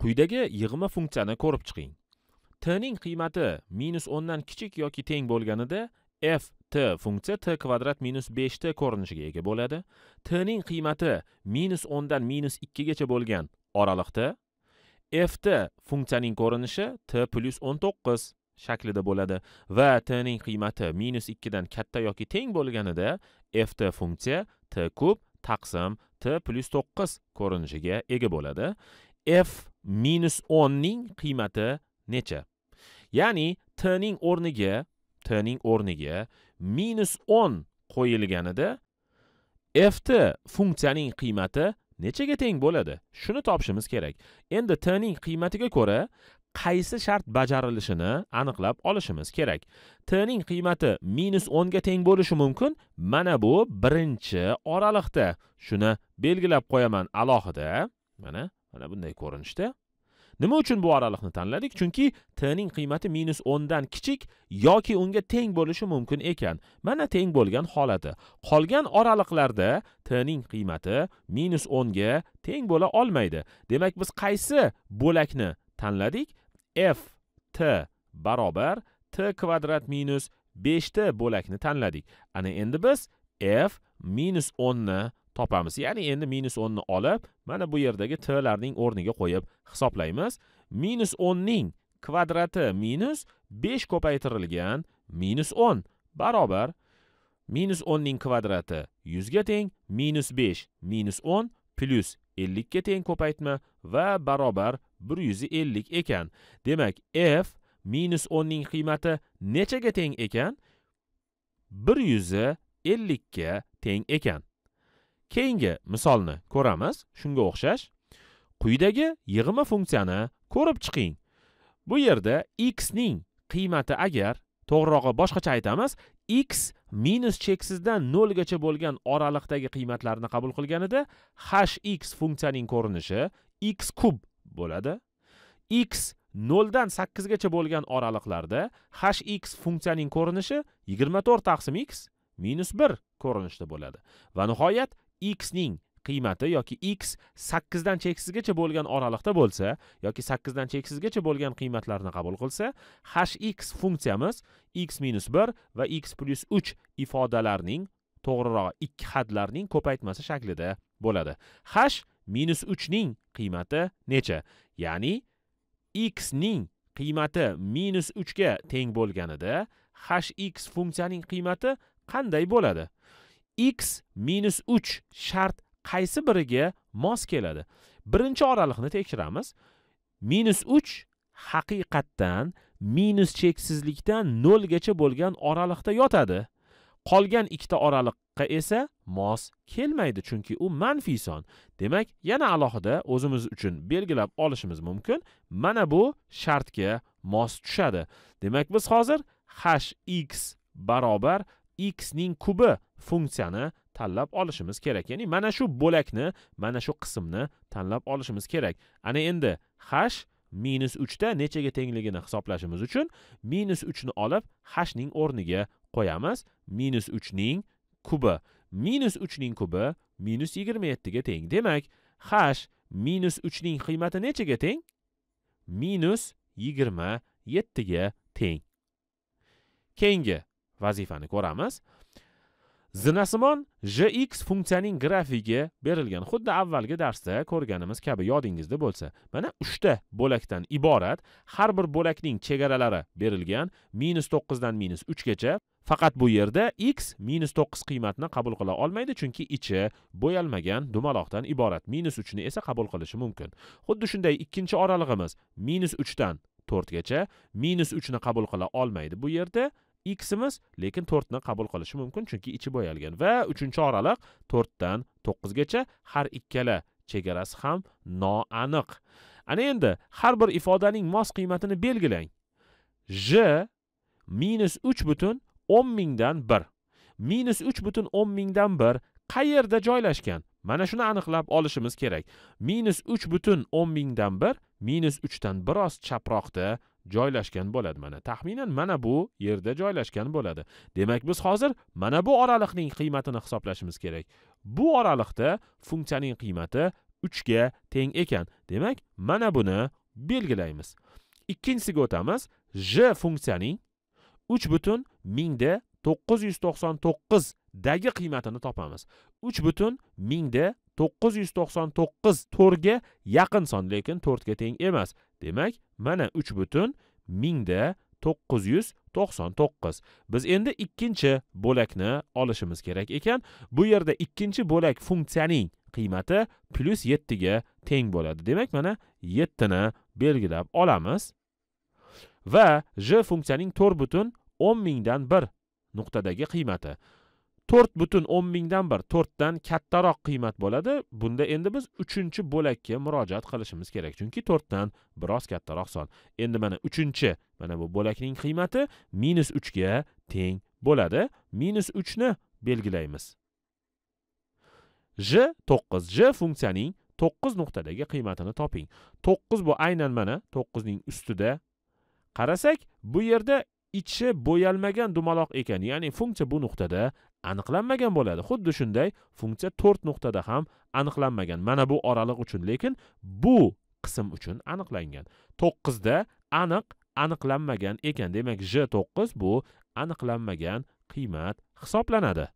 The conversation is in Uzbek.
quyidagi yig'ma funksiyani ko'rib chiqing t ning qiymati minus dan kichik yoki teng bo'lganida f t funksiya t kvadrat minus 5 t ko'rinishiga ega bo'ladi t ning qiymati minus dan minus gacha bo'lgan oraliqda f t funksiyaning ko'rinishi t plyus 19 shaklida bo'ladi va t ning qiymati minus dan katta yoki teng bo'lganida f t funksiya t kub taqsim t plyus 9 ko'rinishiga ega bo'ladi f minus 10 ning qiymati necha ya'ni t ning o'rniga t ning o'rniga minus 10 qo'yilganida ft funksiyaning qiymati nechaga teng bo'ladi shuni topishimiz kerak endi t ning qiymatiga ko'ra qaysi shart bajarilishini aniqlab olishimiz kerak t ning qiymati minus 10 ga teng bo'lishi mumkin mana bu birinchi oraliqda shuni belgilab qo'yaman alohida mana mana bunday ko'rinishda nima uchun bu oraliqni tanladik chunki t ning qiymati minus o'ndan kichik yoki unga teng bo'lishi mumkin ekan mana teng bo'lgan holati qolgan oraliqlarda t ning qiymati minus o'nga teng bo'la olmaydi demak biz qaysi bo'lakni tanladik f t barobar t kvadrat minus 5t bo'lakni tanladik ana endi biz f minus ni topamiz ya'ni endi minus 10 ni olib mana bu yerdagi t larning o'rniga qo'yib hisoblaymiz minus 10 ning kvadrati minus 5 ko'paytirilgan minus 10 barobar minus 10 ning kvadrati 100 ga teng minus 5 minus 10 plyus 50 ga teng ko'paytma va barobar 150 ekan demak f minus 10 ning qiymati nechaga teng ekan 150 ga teng ekan keyingi misolni ko'ramiz shunga o'xshash quyidagi yig'ma funksiyani ko'rib chiqing bu yerda x ning qiymati agar to'g'rirog'i boshqacha aytamiz x minus cheksizdan nolgacha bo'lgan oraliqdagi qiymatlarni qabul qilganida hx funksiyaning ko'rinishi x kub bo'ladi x noldan sakkizgacha bo'lgan oraliqlarda hx funksiyaning ko'rinishi yigirma to'rt taqsim x minus bir ko'rinishda bo'ladi va nihoyat x ning qiymati yoki x 8 dan cheksizgacha bo'lgan oraliqda bo'lsa yoki 8 dan cheksizgacha bo'lgan qiymatlarni qabul qilsa hx funksiyamiz x minus 1 va x plus 3 ifodalarning to'g'rirog'i ikki hadlarning ko'paytmasi shaklida bo'ladi hash minus 3 ning qiymati necha ya'ni x ning qiymati minus 3 ga teng bo'lganida hx funksiyaning qiymati qanday bo'ladi x minus 3 shart qaysi biriga mos keladi birinchi oraliqni tekshiramiz minus 3 haqiqatdan minus cheksizlikdan gacha bo'lgan oraliqda yotadi qolgan ikkita oraliqqa esa mos kelmaydi chunki u manfiy son demak yana alohida o'zimiz uchun belgilab olishimiz mumkin mana bu shartga mos tushadi demak biz hozir hx x barobar x ning kubi funksiyani tanlab olishimiz kerak ya'ni mana shu bo'lakni mana shu qismni tanlab olishimiz kerak ana endi hash minus uchda nechaga tengligini hisoblashimiz uchun minus uchni olib hashning o'rniga qo'yamiz minus uchning kubi minus uchning kubi minus yigirma yettiga teng demak hash minus uchning qiymati nechaga teng minus yigirma yettiga teng keyingi vazifani ko'ramiz zinasimon jx funksiyaning grafigi berilgan xuddi avvalgi darsda ko'rganimiz kabi yodingizda bo'lsa mana uchta bo'lakdan iborat har bir bo'lakning chegaralari berilgan minus to'qqizdan minus uchgacha faqat bu yerda x minus to'qqiz qiymatni qabul qila olmaydi chunki ichi bo'yalmagan dumaloqdan iborat minus uchni esa qabul qilishi mumkin xuddi shunday ikkinchi oralig'imiz minus uchdan to'rtgacha minus uchni qabul qila olmaydi bu yerda ximiz lekin lekin to'rtni qabul qilishi mumkin chunki ichi bo'yalgan va uchinchi oraliq to'rtdan to'qqizgacha har ikkala chegarasi ham noaniq ana endi har bir ifodaning mos qiymatini belgilang j minus uch butun o'n mingdan bir minus uch butun o'n mingdan bir qayerda joylashgan mana shuni aniqlab olishimiz kerak minus uch butun o'n mingdan bir minus uchdan biroz chaproqda joylashgan bo'ladi mana taxminan mana bu yerda joylashgan bo'ladi demak biz hozir mana bu oraliqning qiymatini hisoblashimiz kerak bu oraliqda funksiyaning qiymati uchga teng ekan demak mana buni belgilaymiz ikkinchisiga o'tamiz j funksiyaning uch butun mingda to'qqiz yuz to'qson to'qqizdagi qiymatini topamiz uch butun mingda to'qqiz yuz to'qson to'qqiz to'rtga yaqin son lekin to'rtga teng emas demak mana uch butun mingda to'qqiz yuz to'qson to'qqiz biz endi ikkinchi bo'lakni olishimiz kerak ekan bu yerda ikkinchi bo'lak funksiyaning qiymati plyus yettiga teng bo'ladi demak mana yettini belgilab olamiz va j funksiyaning to'rt butun o'n mingdan bir nuqtadagi qiymati to'rt butun o'n mingdan bir to'rtdan kattaroq qiymat bo'ladi bunda endi biz uchinchi bo'lakka murojaat qilishimiz kerak chunki to'rtdan biroz kattaroq son endi mana uchinchi mana bu bo'lakning qiymati minus uchga teng bo'ladi minus uchni belgilaymiz j to'qqiz j funksiyaning to'qqiz nuqtadagi qiymatini toping to'qqiz bu aynan mana to'qqizning ustida qarasak bu yerda ichi bo'yalmagan dumaloq ekan ya'ni funksiya bu nuqtada aniqlanmagan bo'ladi xuddi shunday funksiya to'rt nuqtada ham aniqlanmagan mana bu oraliq uchun lekin bu qism uchun aniqlangan to'qqizda aniq aniqlanmagan ekan demak j to'qqiz bu aniqlanmagan qiymat hisoblanadi